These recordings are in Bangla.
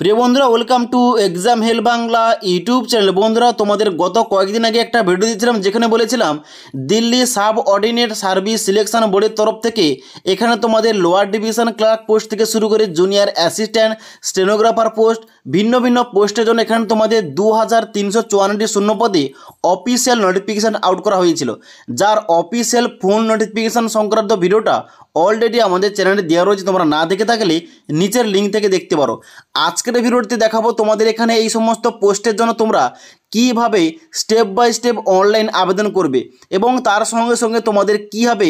প্রিয় বন্ধুরা welcome to exam hell Bangla YouTube channel বন্ধুরা তোমাদের গত কয়েকদিন আগে একটা ভিডিও দিয়েছিলাম যেখানে বলেছিলাম Delhi subordinate service selection বোর্ডের তরফ থেকে এখানে তোমাদের লোয়ার ডিভিশন ক্লার্ক পোস্ট থেকে শুরু করে জুনিয়র অ্যাসিস্ট্যান্ট স্টেনোগ্রাফার পোস্ট ভিন্ন ভিন্ন পোস্টের জন্য এখানে তোমাদের দু হাজার তিনশো চুয়ান্নটি শূন্যপদে অফিসিয়াল নোটিফিকেশান আউট করা হয়েছিল যার অফিসিয়াল ফোন নোটিফিকেশান সংক্রান্ত ভিডিওটা অলরেডি আমাদের চ্যানেলে দেওয়া রয়েছে তোমরা না দেখে থাকলে নিচের লিঙ্ক থেকে দেখতে পারো আজকে আজকের এই ভিডিওটিতে দেখাবো তোমাদের এখানে এই সমস্ত পোস্টের জন্য তোমরা কিভাবে স্টেপ বাই স্টেপ অনলাইন আবেদন করবে এবং তার সঙ্গে সঙ্গে তোমাদের কীভাবে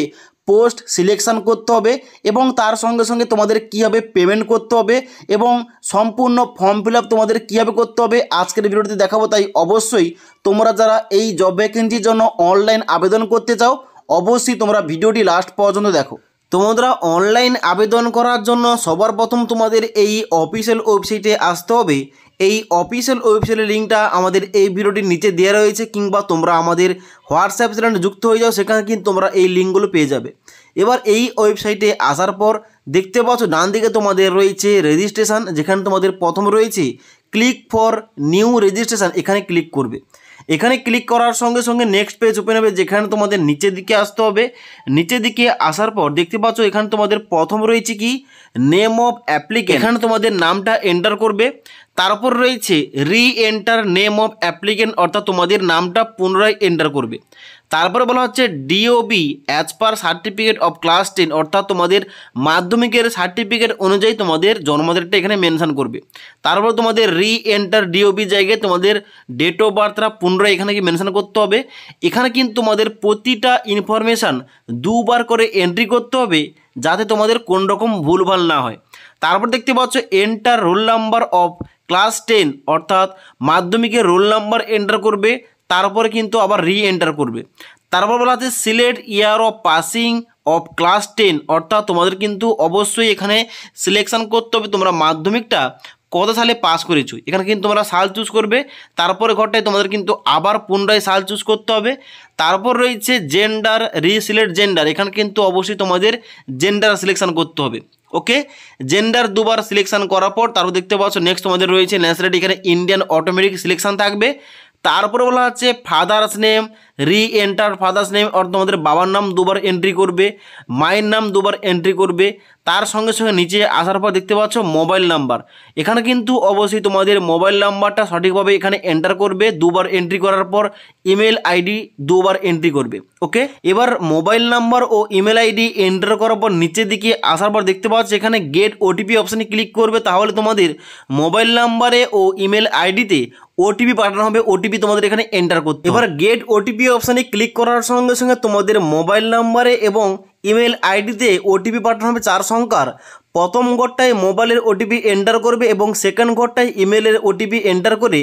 পোস্ট সিলেকশান করতে হবে এবং তার সঙ্গে সঙ্গে তোমাদের কীভাবে পেমেন্ট করতে হবে এবং সম্পূর্ণ ফর্ম ফিল তোমাদের কীভাবে করতে হবে আজকের ভিডিওটিতে দেখাবো তাই অবশ্যই তোমরা যারা এই জব ভ্যাকেন্সির জন্য অনলাইন আবেদন করতে চাও অবশ্যই তোমরা ভিডিওটি লাস্ট পর্যন্ত দেখো তোমরা অনলাইন আবেদন করার জন্য সবার প্রথম তোমাদের এই অফিসিয়াল ওয়েবসাইটে আসতে হবে এই অফিসিয়াল ওয়েবসাইটের লিঙ্কটা আমাদের এই ভিডিওটির নিচে দেওয়া রয়েছে কিংবা তোমরা আমাদের হোয়াটসঅ্যাপ চ্যানেলে যুক্ত হয়ে যাও সেখানে কিন্তু তোমরা এই লিঙ্কগুলো পেয়ে যাবে এবার এই ওয়েবসাইটে আসার পর দেখতে পাচ্ছ ডান দিকে তোমাদের রয়েছে রেজিস্ট্রেশন যেখানে তোমাদের প্রথম রয়েছে ক্লিক ফর নিউ রেজিস্ট্রেশন এখানে ক্লিক করবে এখানে ক্লিক করার সঙ্গে সঙ্গে নেক্সট পেজ ওপেন হবে যেখানে তোমাদের নিচের দিকে আসতে হবে নিচের দিকে আসার পর দেখতে পাচ্ছ এখানে তোমাদের প্রথম রয়েছে কি নেম অফ অ্যাপ্লিকেশন এখানে তোমাদের নামটা এন্টার করবে তার উপর রয়েছে রি এন্টার নেম অফ অ্যাপ্লিকেন্ট অর্থাৎ তোমাদের নামটা পুনরায় এন্টার করবে তারপরে বলা হচ্ছে DOB as per certificate of class ten অর্থাৎ তোমাদের মাধ্যমিকের সার্টিফিকেট অনুযায়ী তোমাদের জন্মদেরটা এখানে মেনশান করবে তারপর তোমাদের রি এন্টার ডিওবি জায়গায় তোমাদের ডেট অফ বার্থটা পুনরায় এখানে কি মেনশান করতে হবে এখানে কিন্তু তোমাদের প্রতিটা ইনফরমেশান দুবার করে এন্ট্রি করতে হবে যাতে তোমাদের কোন রকম ভুলভাল না হয় তারপর দেখতে পাচ্ছ enter roll number of class ten অর্থাৎ মাধ্যমিকের রোল নাম্বার এন্টার করবে তারপরে কিন্তু আবার রি এন্টার করবে তারপর বলা আছে select year of passing of class ten অর্থাৎ তোমাদের কিন্তু অবশ্যই এখানে সিলেকশান করতে হবে তোমরা মাধ্যমিকটা কত সালে পাস করেছো এখানে কিন্তু তোমরা সাল চুজ করবে তারপরে ঘরটায় তোমাদের কিন্তু আবার পুনরায় সাল চুজ করতে হবে তারপর রয়েছে জেন্ডার রিসিলেট জেন্ডার এখানে কিন্তু অবশ্যই তোমাদের জেন্ডার সিলেকশান করতে হবে ওকে জেন্ডার দুবার সিলেকশান করার পর তারপর দেখতে পাচ্ছ নেক্সট আমাদের রয়েছে ন্যাশনালিটি এখানে ইন্ডিয়ান অটোমেটিক সিলেকশান থাকবে তারপরে বলা হচ্ছে father's name re enter father's name অর্থ তোমাদের বাবার নাম দুবার এন্ট্রি করবে মায়ের নাম দুবার এন্ট্রি করবে তার সঙ্গে সঙ্গে নিচে আসার পর দেখতে পাচ্ছ মোবাইল নাম্বার এখানে কিন্তু অবশ্যই তোমাদের মোবাইল নাম্বারটা সঠিকভাবে এখানে এন্টার করবে দুবার এন্ট্রি করার পর ইমেল আইডি দুবার এন্ট্রি করবে ওকে এবার মোবাইল নাম্বার ও ইমেল আইডি এন্টার করার পর নিচের দিকে আসার পর দেখতে পাচ্ছ এখানে গেট ওটিপি অপশানে ক্লিক করবে তাহলে তোমাদের মোবাইল নাম্বারে ও ইমেল আইডিতে ওটিপি পাঠানো হবে ওটিপি তোমাদের এখানে এন্টার করতে এবার গেট ওটিপি অপশানে ক্লিক করার সঙ্গে সঙ্গে তোমাদের মোবাইল নাম্বারে এবং ইমেল আইডিতে ওটিপি পাঠানো হবে চার সংখ্যার প্রথম ঘরটায় মোবাইলের ওটিপি এন্টার করবে এবং সেকেন্ড ঘরটায় ইমেলের ওটিপি এন্টার করে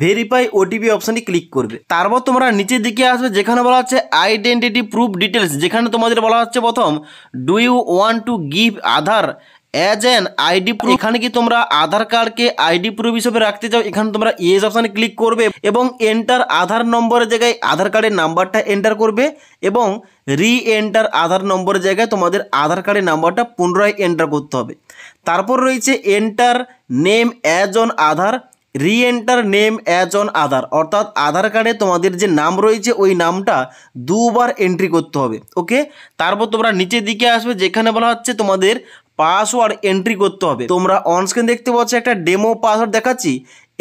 ভেরিফাই ওটিপি অপশানে ক্লিক করবে তারপর তোমরা নিচের দিকে আসবে যেখানে বলা হচ্ছে আইডেন্টিটি প্রুফ ডিটেলস যেখানে তোমাদের বলা হচ্ছে প্রথম do you want to give Aadhaar as an ID proof এখানে কি তোমরা আধার কার্ডকে আইডি প্রুফ হিসেবে রাখতে চাও এখানে তোমরা ইয়েস অপশানে ক্লিক করবে এবং এন্টার আধার নম্বরের জায়গায় আধার কার্ডের নাম্বারটা এন্টার করবে এবং রি এন্টার আধার নম্বরের জায়গায় তোমাদের আধার কার্ডের নাম্বারটা পুনরায় এন্টার করতে হবে তারপর রয়েছে enter name as on Aadhaar re enter name as on Aadhaar অর্থাৎ আধার কার্ডে তোমাদের যে নাম রয়েছে ওই নামটা দুবার এন্ট্রি করতে হবে ওকে তারপর তোমরা নিচের দিকে আসবে যেখানে বলা হচ্ছে তোমাদের পাসওয়ার্ড এন্ট্রি করতে হবে তোমরা অনস্ক্রিন দেখতে পাচ্ছ একটা ডেমো পাসওয়ার্ড দেখাচ্ছি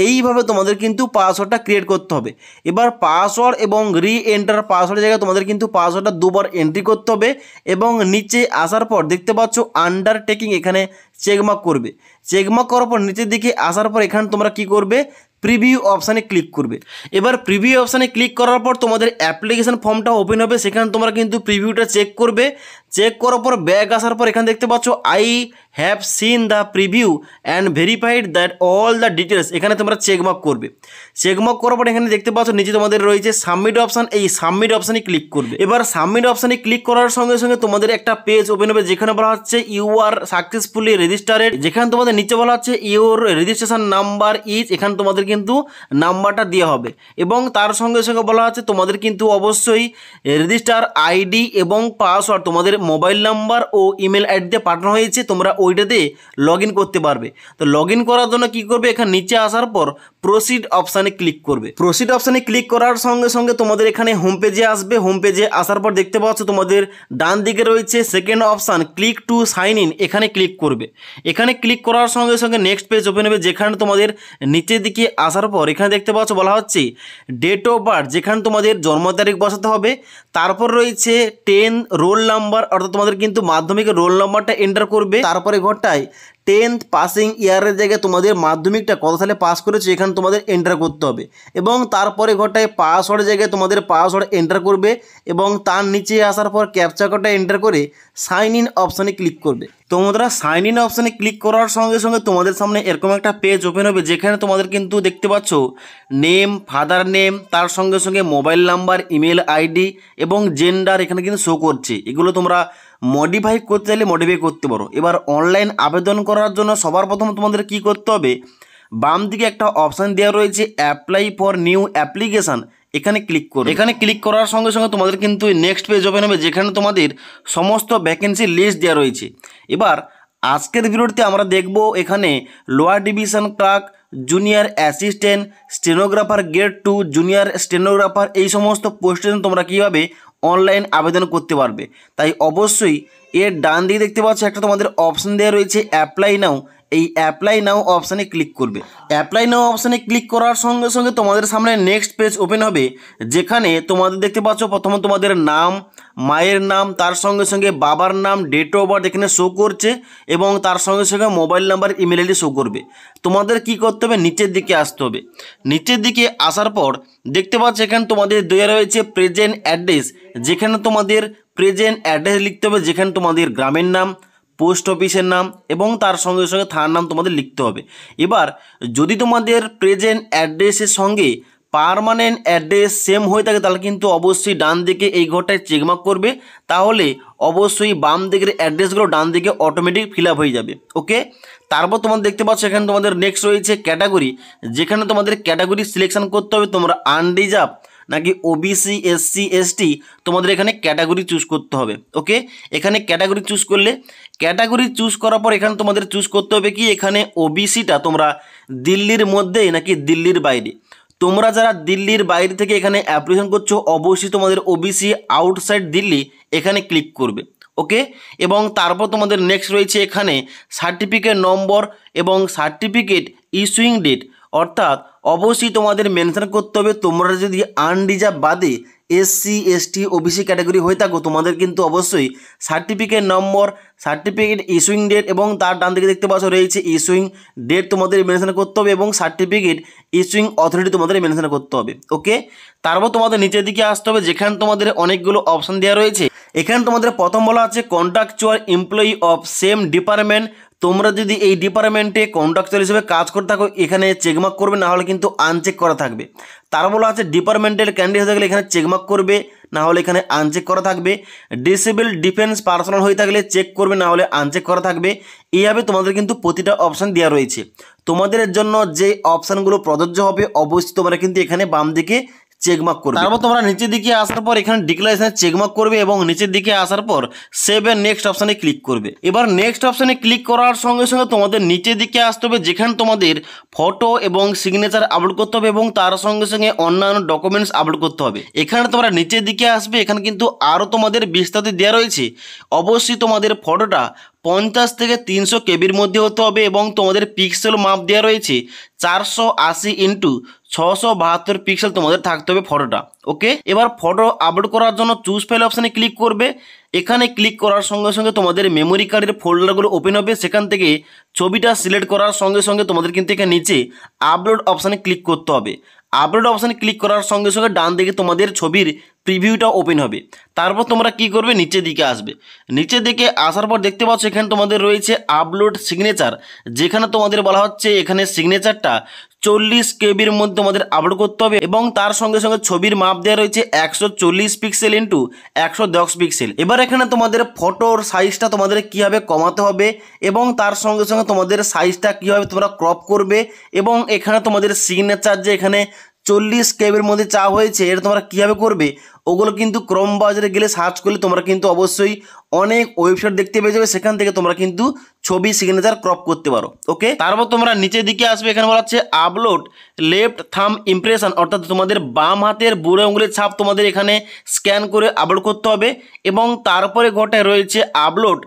এইভাবে তোমাদের কিন্তু পাসওয়ার্ডটা ক্রিয়েট করতে হবে এবার পাসওয়ার্ড এবং রি এন্টার পাসওয়ার্ডের জায়গায় তোমাদের কিন্তু পাসওয়ার্ডটা দুবার এন্ট্রি করতে হবে এবং নিচে আসার পর দেখতে পাচ্ছ আন্ডারটেকিং এখানে চেকমার্ক করবে চেকমার্ক করার পর নিচের দিকে আসার পর এখানে তোমরা কি করবে প্রিভিউ অপশানে ক্লিক করবে এবার প্রিভিউ অপশানে ক্লিক করার পর তোমাদের অ্যাপ্লিকেশান ফর্মটা ওপেন হবে সেখানে তোমরা কিন্তু প্রিভিউটা চেক করবে চেক করার পর ব্যাগ আসার পর এখানে দেখতে পাচ্ছ I have seen the preview and verified that all the details এখানে তোমরা চেকমার্ক করবে চেকমার্ক করার পর এখানে দেখতে পাচ্ছ নিচে তোমাদের রয়েছে সাবমিট অপশান এই সাবমিট অপশানে ক্লিক করবে এবার সাবমিট অপশানে ক্লিক করার সঙ্গে সঙ্গে তোমাদের একটা পেজ ওপেন হবে যেখানে বলা হচ্ছে ইউ আর সাকসেসফুলি রেজিস্টারেড যেখানে তোমাদের নিচে বলা হচ্ছে ইউর রেজিস্ট্রেশন নাম্বার ইজ এখানে তোমাদের কিন্তু নাম্বারটা দেওয়া হবে এবং তার সঙ্গে সঙ্গে বলা হচ্ছে তোমাদের কিন্তু অবশ্যই রেজিস্টার আইডি এবং পাসওয়ার্ড তোমাদের মোবাইল নাম্বার ও ইমেল অ্যাড দিয়ে পাঠানো হয়েছে তোমরা ওইটাতে লগ করতে পারবে তো লগ করার জন্য কী করবে এখানে নিচে আসার পর প্রসিড অপশানে ক্লিক করবে প্রসিড অপশানে ক্লিক করার সঙ্গে সঙ্গে তোমাদের এখানে হোম পেজে আসবে হোম পেজে আসার পর দেখতে পাচ্ছ তোমাদের ডান দিকে রয়েছে second option click to sign in এখানে ক্লিক করবে এখানে ক্লিক করার সঙ্গে সঙ্গে নেক্সট পেজ ওপেন হবে যেখানে তোমাদের নিচের দিকে আসার পর এখানে দেখতে পাচ্ছ বলা হচ্ছে ডেট অফ বার্থ যেখানে তোমাদের জন্ম তারিখ বসাতে হবে তারপর রয়েছে টেন রোল নাম্বার অর্থাৎ তোমাদের কিন্তু মাধ্যমিকের রোল নাম্বারটা এন্টার করবে তারপরে ঘরটায় টেন্থ পাসিং ইয়ারের জায়গায় তোমাদের মাধ্যমিকটা কত সালে পাস করেছে এখানে তোমাদের এন্টার করতে হবে এবং তারপরে ঘরটায় পাসওয়ার্ড জায়গায় তোমাদের পাসওয়ার্ড এন্টার করবে এবং তার নিচে আসার পর ক্যাপচা কোডটা এন্টার করে সাইন ইন অপশানে ক্লিক করবে তোমরা সাইন ইন অপশানে ক্লিক করার সঙ্গে সঙ্গে তোমাদের সামনে এরকম একটা পেজ ওপেন হবে যেখানে তোমাদের কিন্তু দেখতে পাচ্ছ নেম ফাদার নেম তার সঙ্গে সঙ্গে মোবাইল নাম্বার ইমেল আইডি এবং জেন্ডার এখানে কিন্তু শো করছে এগুলো তোমরা মডিফাই করতে চাইলে মডিফাই করতে পারো এবার অনলাইন আবেদন করার জন্য সবার প্রথম তোমাদের কি করতে হবে বাম দিকে একটা অপশান দেওয়া রয়েছে অ্যাপ্লাই ফর নিউ অ্যাপ্লিকেশান এখানে ক্লিক করো এখানে ক্লিক করার সঙ্গে সঙ্গে তোমাদের কিন্তু নেক্সট পেজ ওপেন হবে যেখানে তোমাদের সমস্ত ভ্যাকেন্সি লিস্ট দেওয়া রয়েছে এবার আজকের ভিডিওতে আমরা দেখব এখানে lower division clerk junior assistant stenographer grade two junior stenographer এই সমস্ত পোস্টের তোমরা কীভাবে অনলাইন আবেদন করতে পারবে তাই অবশ্যই এর ডান দিকে দেখতে পাচ্ছ একটা তোমাদের অপশন দেওয়া রয়েছে অ্যাপ্লাই নাও এই অ্যাপ্লাই নাও অপশানে ক্লিক করবে অ্যাপ্লাই নাও অপশানে ক্লিক করার সঙ্গে সঙ্গে তোমাদের সামনে নেক্সট পেজ ওপেন হবে যেখানে তোমাদের দেখতে পাচ্ছ প্রথমে তোমাদের নাম মায়ের নাম তার সঙ্গে সঙ্গে বাবার নাম ডেট অফ বার্থ এখানে শো করছে এবং তার সঙ্গে সঙ্গে mobile number email ID show করবে তোমাদের কি করতে হবে নিচের দিকে আসতে হবে নিচের দিকে আসার পর দেখতে পাচ্ছ এখানে তোমাদের দেওয়া রয়েছে প্রেজেন্ট অ্যাড্রেস যেখানে তোমাদের প্রেজেন্ট অ্যাড্রেস লিখতে হবে যেখানে তোমাদের গ্রামের নাম পোস্ট অফিসের নাম এবং তার সঙ্গে সঙ্গে থানার নাম তোমাদের লিখতে হবে এবার যদি তোমাদের প্রেজেন্ট অ্যাড্রেসের সঙ্গে পারমানেন্ট অ্যাড্রেস সেম হয়ে থাকে তাহলে কিন্তু অবশ্যই ডান দিকে এই ঘরটায় চেকমার্ক করবে তাহলে অবশ্যই বাম দিকের অ্যাড্রেসগুলো ডান দিকে অটোমেটিক ফিল হয়ে যাবে ওকে তারপর তোমার দেখতে পাচ্ছ এখানে তোমাদের নেক্সট রয়েছে ক্যাটাগরি যেখানে তোমাদের ক্যাটাগরি সিলেকশন করতে হবে তোমরা আনরিজার্ভ নাকি ওবিসি এসসি এসটি তোমাদের এখানে ক্যাটাগরি চুজ করতে হবে ওকে এখানে ক্যাটাগরি চুজ করলে ক্যাটাগরি চুজ করার পর এখানে তোমাদের চুজ করতে হবে কি এখানে ওবিসিটা তোমরা দিল্লির মধ্যেই নাকি দিল্লির বাইরে তোমরা যারা দিল্লির বাইরে থেকে এখানে অ্যাপ্লিকেশন করছো অবশ্যই তোমাদের ওবিসি আউটসাইড দিল্লি এখানে ক্লিক করবে ওকে এবং তারপর তোমাদের নেক্সট রয়েছে এখানে সার্টিফিকেট নম্বর এবং সার্টিফিকেট ইস্যুইং ডেট অর্থাৎ অবশ্যই তোমাদের মেনশন করতে হবে তোমরা যদি আনরিজার্ভ বাদে এসসি এসটি ওবিসি ক্যাটাগরি হয়ে থাকো তোমাদের কিন্তু অবশ্যই সার্টিফিকেট নম্বর সার্টিফিকেট ইস্যুইং ডেট এবং তার ডান দিকে দেখতে পাচ্ছ রয়েছে ইস্যুইং ডেট তোমাদের মেনশন করতে হবে এবং সার্টিফিকেট ইস্যুইং অথরিটি তোমাদের মেনশন করতে হবে ওকে তারপর তোমাদের নিচের দিকে আসতে হবে যেখানে তোমাদের অনেকগুলো অপশান দেওয়া রয়েছে এখানে তোমাদের প্রথম বলা আছে contractual employee of same department তোমরা যদি এই ডিপার্টমেন্টে কন্ট্রাকচুয়াল হিসেবে কাজ করে থাকো এখানে চেকমার্ক করবে না হলে কিন্তু আনচেক করা থাকবে তার বলা আছে ডিপার্টমেন্টের ক্যান্ডিডেট হয়ে থাকলে এখানে চেকমার্ক করবে না হলে এখানে আনচেক করা থাকবে ডিসেবল ডিফেন্স পার্সোনাল হয়ে থাকলে চেক করবে না হলে আনচেক করা থাকবে এইভাবে তোমাদের কিন্তু প্রতিটা অপশান দেওয়া রয়েছে তোমাদের জন্য যে অপশানগুলো প্রযোজ্য হবে অবশ্যই তোমরা কিন্তু এখানে বাম দিকে চেকমার্ক করবে তারপর তোমরা নিচের দিকে আসার পর এখানে ডিক্লারেশন চেকমার্ক করবে এবং নিচের দিকে আসার পর সেভ এর নেক্সট অপশানে ক্লিক করবে এবার নেক্সট অপশানে ক্লিক করার সঙ্গে সঙ্গে তোমাদের নিচের দিকে আসতে হবে যেখানে তোমাদের ফটো এবং সিগনেচার আপলোড করতে হবে এবং তার সঙ্গে সঙ্গে অন্যান্য ডকুমেন্টস আপলোড করতে হবে এখানে তোমরা নিচের দিকে আসবে এখানে কিন্তু আরও তোমাদের বিস্তারিত দেওয়া রয়েছে অবশ্যই তোমাদের ফটোটা পঞ্চাশ থেকে তিনশো কেবির মধ্যে হতে হবে এবং তোমাদের পিক্সেল মাপ দেওয়া রয়েছে চারশো আশি ইন্টু ছশো বাহাত্তর পিক্সেল তোমাদের থাকতে হবে ফটোটা ওকে এবার ফটো আপলোড করার জন্য চুজ ফাইল অপশানে ক্লিক করবে এখানে ক্লিক করার সঙ্গে সঙ্গে তোমাদের মেমোরি কার্ডের ফোল্ডারগুলো ওপেন হবে সেখান থেকে ছবিটা সিলেক্ট করার সঙ্গে সঙ্গে তোমাদের কিন্তু এখানে নিচে আপলোড অপশানে ক্লিক করতে হবে আপলোড অপশান ক্লিক করার সঙ্গে সঙ্গে ডান দিকে তোমাদের ছবির প্রিভিউটা ওপেন হবে তারপর তোমরা কি করবে নিচের দিকে আসবে নিচের দিকে আসার পর দেখতে পাচ্ছ এখানে তোমাদের রয়েছে আপলোড সিগনেচার যেখানে তোমাদের বলা হচ্ছে এখানে সিগনেচারটা চল্লিশ কেবির মধ্যে আমাদের আপলোড করতে হবে এবং তার সঙ্গে সঙ্গে ছবির মাপ দেওয়া রয়েছে একশো চল্লিশ পিক্সেল ইন্টু একশো দশ পিক্সেল এবার এখানে তোমাদের ফটোর সাইজটা তোমাদের কীভাবে কমাতে হবে এবং তার সঙ্গে সঙ্গে তোমাদের সাইজটা কীভাবে তোমরা ক্রপ করবে এবং এখানে তোমাদের সিগনেচার যে এখানে চল্লিশ কেবের মধ্যে চা হয়েছে এটা তোমরা কীভাবে করবে ওগুলো কিন্তু ক্রম বাজারে গেলে সার্চ করলে তোমরা কিন্তু অবশ্যই অনেক ওয়েবসাইট দেখতে পেয়ে যাবে সেখান থেকে তোমরা কিন্তু ছবি সিগনেচার ক্রপ করতে পারো ওকে তারপর তোমরা নিচের দিকে আসবে এখানে বলা হচ্ছে আপলোড লেফট থাম ইমপ্রেশন অর্থাৎ তোমাদের বাম হাতের বুড়ো আঙুলের ছাপ তোমাদের এখানে স্ক্যান করে আপলোড করতে হবে এবং তারপরে ঘটে রয়েছে আপলোড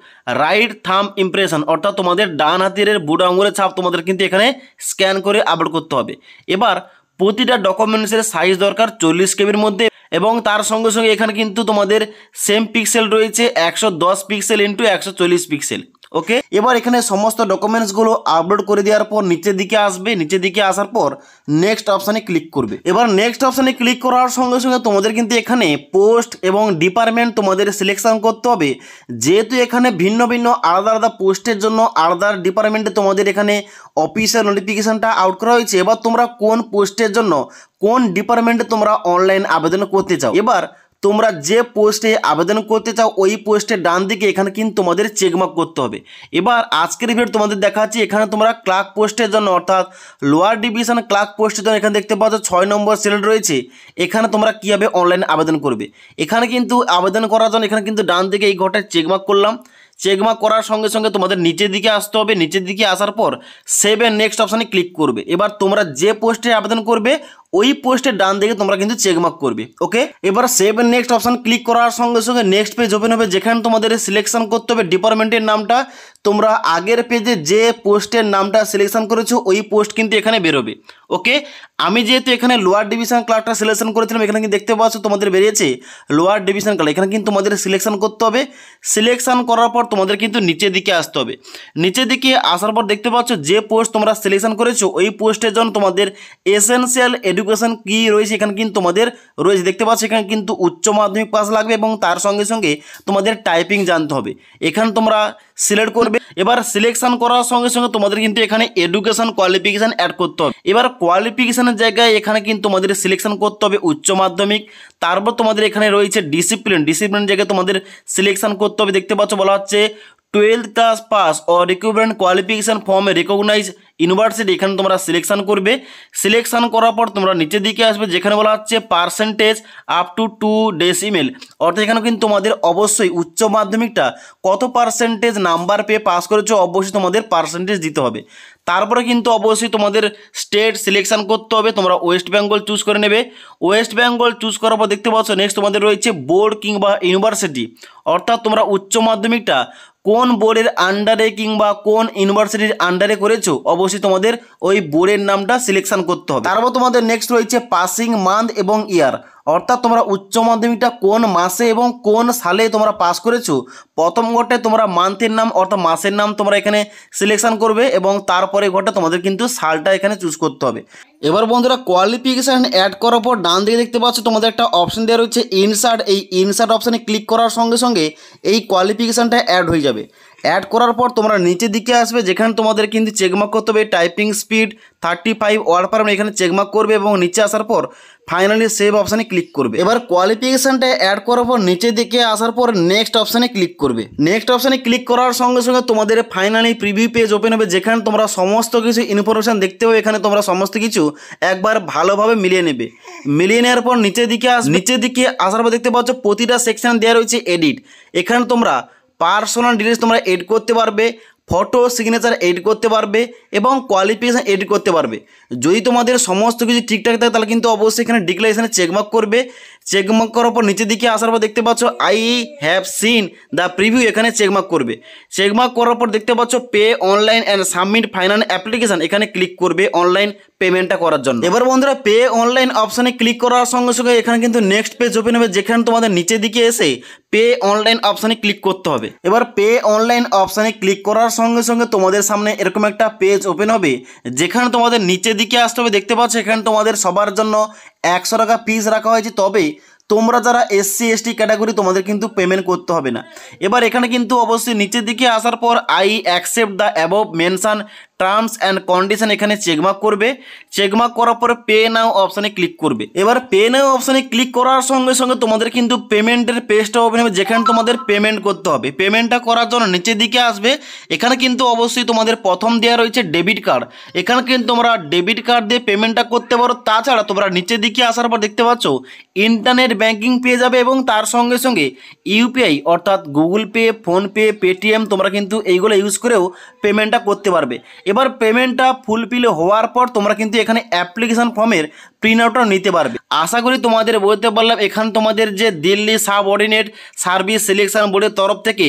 রাইট থাম ইমপ্রেশন অর্থাৎ তোমাদের ডান হাতের বুড়ো আঙুলের ছাপ তোমাদের কিন্তু এখানে স্ক্যান করে আপলোড করতে হবে এবার প্রতিটা ডকুমেন্টসের সাইজ দরকার চল্লিশ কেবির মধ্যে এবং তার সঙ্গে সঙ্গে এখানে কিন্তু তোমাদের সেম পিক্সেল রয়েছে একশো দশ পিক্সেল ইন্টু একশো চল্লিশ পিক্সেল ওকে এবার এখানে সমস্ত ডকুমেন্টসগুলো আপলোড করে দেওয়ার পর নিচের দিকে আসবে নিচের দিকে আসার পর নেক্সট অপশানে ক্লিক করবে এবার নেক্সট অপশানে ক্লিক করার সঙ্গে সঙ্গে তোমাদের কিন্তু এখানে পোস্ট এবং ডিপার্টমেন্ট তোমাদের সিলেকশন করতে হবে যেহেতু এখানে ভিন্ন ভিন্ন আলাদা আলাদা পোস্টের জন্য আলাদা ডিপার্টমেন্টে তোমাদের এখানে অফিসের নোটিফিকেশানটা আউট করা হয়েছে এবার তোমরা কোন পোস্টের জন্য কোন ডিপার্টমেন্টে তোমরা অনলাইন আবেদন করতে চাও এবার তোমরা যে পোস্টে আবেদন করতে চাও ওই পোস্টের ডান দিকে এখানে কিন্তু তোমাদের চেকমার্ক করতে হবে এবার আজকের ভিডিও তোমাদের দেখাচ্ছি এখানে তোমরা ক্লার্ক পোস্টের জন্য অর্থাৎ লোয়ার ডিভিশন ক্লার্ক পোস্টের জন্য এখানে দেখতে পাচ্ছ ছয় নম্বর সিলেট রয়েছে এখানে তোমরা কীভাবে অনলাইন আবেদন করবে এখানে কিন্তু আবেদন করার জন্য এখানে কিন্তু ডান দিকে এই ঘরটায় চেকমার্ক করলাম চেকমার্ক করার সঙ্গে সঙ্গে তোমাদের নিচের দিকে আসতে হবে নিচের দিকে আসার পর সেভ এন্ড নেক্সট অপশানে ক্লিক করবে এবার তোমরা যে পোস্টে আবেদন করবে ওই পোস্টের ডান দিকে তোমরা কিন্তু চেকমার্ক করবে ওকে এবার save and next option click করার সঙ্গে সঙ্গে নেক্সট পেজ ওপেন হবে যেখানে তোমাদের সিলেকশন করতে হবে ডিপার্টমেন্টের নামটা তোমরা আগের পেজে যে পোস্টের নামটা সিলেকশন করেছো ওই পোস্ট কিন্তু এখানে বেরোবে ওকে আমি যেহেতু এখানে লোয়ার ডিভিশন ক্লাবটা সিলেকশন করেছিলাম এখানে কিন্তু দেখতে পাচ্ছ তোমাদের বেরিয়েছে লোয়ার ডিভিশন ক্লাব এখানে কিন্তু তোমাদের সিলেকশন করতে হবে সিলেকশন করার পর তোমাদের কিন্তু নিচের দিকে আসতে হবে নিচের দিকে আসার পর দেখতে পাচ্ছ যে পোস্ট তোমরা সিলেকশন করেছো ওই পোস্টের জন্য তোমাদের এসেন্সিয়াল এডুকেশন কি রয়েছে এখানে কিন্তু তোমাদের রয়েছে দেখতে পাচ্ছ এখানে কিন্তু উচ্চ মাধ্যমিক পাস লাগবে এবং তার সঙ্গে সঙ্গে তোমাদের টাইপিং জানতে হবে এখানে তোমরা সিলেক্ট করবে এবার সিলেকশন করার সঙ্গে সঙ্গে তোমাদের কিন্তু এখানে এডুকেশন কোয়ালিফিকেশন অ্যাড করতে হবে এবার কোয়ালিফিকেশানের জায়গায় এখানে কিন্তু তোমাদের সিলেকশন করতে হবে উচ্চ মাধ্যমিক তারপর তোমাদের এখানে রয়েছে ডিসিপ্লিন ডিসিপ্লিন জায়গায় তোমাদের সিলেকশন করতে হবে দেখতে পাচ্ছ বলা হচ্ছে টুয়েলভ ক্লাস পাস ও রিকুইভেন্ট কোয়ালিফিকেশন ফর্মে রিকগনাইজ ইউনিভার্সিটি এখানে তোমরা সিলেকশান করবে সিলেকশান করার পর তোমরা নিচের দিকে আসবে যেখানে বলা হচ্ছে percentage up to two decimal অর্থাৎ এখানে কিন্তু তোমাদের অবশ্যই উচ্চ মাধ্যমিকটা কত পার্সেন্টেজ নাম্বার পেয়ে পাস করেছো অবশ্যই তোমাদের পার্সেন্টেজ দিতে হবে তারপরে কিন্তু অবশ্যই তোমাদের স্টেট সিলেকশান করতে হবে তোমরা ওয়েস্ট বেঙ্গল চুজ করে নেবে ওয়েস্ট বেঙ্গল চুজ করার পর দেখতে পাচ্ছ নেক্সট তোমাদের রয়েছে বোর্ড কিংবা ইউনিভার্সিটি অর্থাৎ তোমরা উচ্চ মাধ্যমিকটা কোন বোর্ডের আন্ডারে কিংবা কোন ইউনিভার্সিটির আন্ডারে করেছো অবশ্যই তোমাদের ওই বোর্ডের নামটা সিলেকশান করতে হবে তারপর তোমাদের নেক্সট রয়েছে পাসিং মান্থ এবং ইয়ার অর্থাৎ তোমরা উচ্চ মাধ্যমিকটা কোন মাসে এবং কোন সালে তোমরা পাস করেছো প্রথম ঘটে তোমরা মান্থের নাম অর্থাৎ মাসের নাম তোমরা এখানে সিলেকশন করবে এবং তারপরে ঘটে তোমাদের কিন্তু সালটা এখানে চুজ করতে হবে এবার বন্ধুরা কোয়ালিফিকেশান অ্যাড করার পর ডান দিকে দেখতে পাচ্ছ তোমাদের একটা অপশান দেওয়া রয়েছে ইনসার্ট এই ইনসার্ট অপশানে ক্লিক করার সঙ্গে সঙ্গে এই কোয়ালিফিকেশানটা অ্যাড হয়ে যাবে অ্যাড করার পর তোমরা নিচের দিকে আসবে যেখানে তোমাদের কিন্তু চেকমার্ক করতে হবে typing speed thirty five word per এখানে চেকমার্ক করবে এবং নিচে আসার পর ফাইনালি সেভ অপশানে ক্লিক করবে এবার কোয়ালিফিকেশানটা অ্যাড করার পর নিচে দিকে আসার পর নেক্সট অপশানে ক্লিক করবে নেক্সট অপশানে ক্লিক করার সঙ্গে সঙ্গে তোমাদের ফাইনালি প্রিভিউ পেজ ওপেন হবে যেখানে তোমরা সমস্ত কিছু ইনফরমেশান দেখতে হবে এখানে তোমরা সমস্ত কিছু একবার ভালোভাবে মিলিয়ে নেবে মিলিয়ে নেওয়ার পর নিচের দিকে আস নিচের দিকে আসার পর দেখতে পাচ্ছ প্রতিটা সেকশান দেওয়া রয়েছে এডিট এখানে তোমরা পার্সোনাল ডিটেলস তোমরা এড করতে পারবে ফটো সিগনেচার এডিট করতে পারবে এবং কোয়ালিফিকেশান এডিট করতে পারবে যদি তোমাদের সমস্ত কিছু ঠিকঠাক থাকে তাহলে কিন্তু অবশ্যই এখানে ডিক্লারেশানে চেকমার্ক করবে চেকমার্ক করার পর নিচের দিকে আসার পর দেখতে পাচ্ছ I have seen the preview এখানে চেকমার্ক করবে চেকমার্ক করার পর দেখতে পাচ্ছ pay online and submit finance application এখানে ক্লিক করবে অনলাইন পেমেন্টটা করার জন্য এবার বন্ধুরা পে অনলাইন অপশানে ক্লিক করার সঙ্গে সঙ্গে এখানে কিন্তু নেক্সট পেজ ওপেন হবে যেখানে তোমাদের নিচের দিকে এসে পে অনলাইন অপশানে ক্লিক করতে হবে এবার পে অনলাইন অপশানে ক্লিক করার সঙ্গে সঙ্গে তোমাদের সামনে এরকম একটা পেজ ওপেন হবে যেখানে তোমাদের নিচের দিকে আসতে হবে দেখতে পাচ্ছ এখানে তোমাদের সবার জন্য একশো টাকা পিস রাখা হয়েছে তবে তোমরা যারা এসসি এসটি ক্যাটাগরি তোমাদের কিন্তু পেমেন্ট করতে হবে না এবার এখানে কিন্তু অবশ্যই নিচের দিকে আসার পর I accept the above mention terms and condition এখানে চেকমার্ক করবে চেকমার্ক করার পরে পে নাও অপশানে ক্লিক করবে এবার পে নাও অপশানে ক্লিক করার সঙ্গে সঙ্গে তোমাদের কিন্তু পেমেন্টের পেজটা ওপেন হবে যেখানে তোমাদের পেমেন্ট করতে হবে পেমেন্টটা করার জন্য নিচের দিকে আসবে এখানে কিন্তু অবশ্যই তোমাদের প্রথম দেওয়া রয়েছে ডেবিট কার্ড এখানে কিন্তু তোমরা ডেবিট কার্ড দিয়ে পেমেন্টটা করতে পারো তাছাড়া তোমরা নিচের দিকে আসার পর দেখতে পাচ্ছ ইন্টারনেট ব্যাঙ্কিং পেয়ে যাবে এবং তার সঙ্গে সঙ্গে ইউপিআই অর্থাৎ গুগল পে ফোনপে পেটিএম তোমরা কিন্তু এইগুলো ইউজ করেও পেমেন্টটা করতে পারবে এবার পেমেন্টটা ফুলফিল হওয়ার পর তোমরা কিন্তু এখানে অ্যাপ্লিকেশান ফর্মের প্রিন্ট আউটটা নিতে পারবে আশা করি তোমাদের বলতে পারলাম এখানে তোমাদের যে Delhi subordinate service selection বোর্ডের তরফ থেকে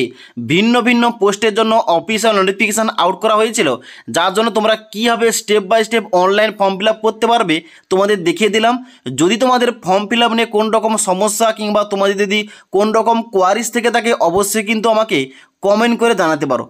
ভিন্ন ভিন্ন পোস্টের জন্য অফিসিয়াল নোটিফিকেশান আউট করা হয়েছিল যার জন্য তোমরা কীভাবে step by step online form fill করতে পারবে তোমাদের দেখিয়ে দিলাম যদি তোমাদের ফর্ম ফিল আপ নিয়ে কোন রকম সমস্যা কিংবা তোমাদের যদি কোন রকম কোয়ারিজ থেকে থাকে অবশ্যই কিন্তু আমাকে কমেন্ট করে জানাতে পারো